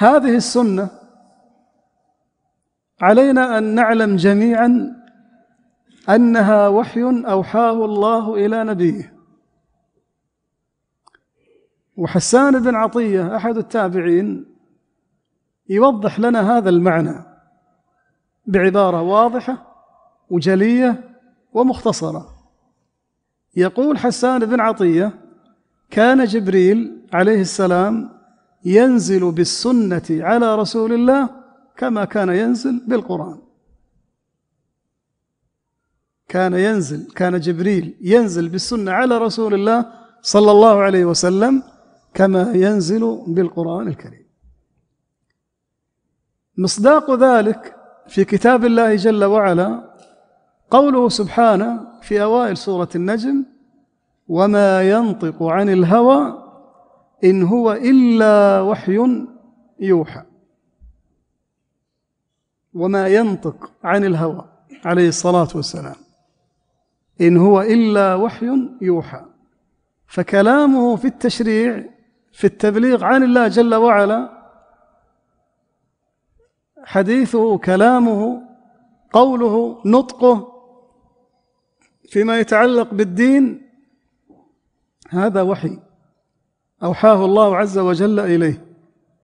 هذه السنة علينا أن نعلم جميعا أنها وحي أوحاه الله إلى نبيه وحسان بن عطية أحد التابعين يوضح لنا هذا المعنى بعبارة واضحة وجلية ومختصرة يقول حسان بن عطية كان جبريل عليه السلام ينزل بالسنة على رسول الله كما كان ينزل بالقرآن كان ينزل كان جبريل ينزل بالسنة على رسول الله صلى الله عليه وسلم كما ينزل بالقرآن الكريم مصداق ذلك في كتاب الله جل وعلا قوله سبحانه في أوائل سورة النجم وما ينطق عن الهوى إن هو إلا وحي يوحى وما ينطق عن الهوى عليه الصلاة والسلام إن هو إلا وحي يوحى فكلامه في التشريع في التبليغ عن الله جل وعلا حديثه كلامه قوله نطقه فيما يتعلق بالدين هذا وحي أوحاه الله عز وجل إليه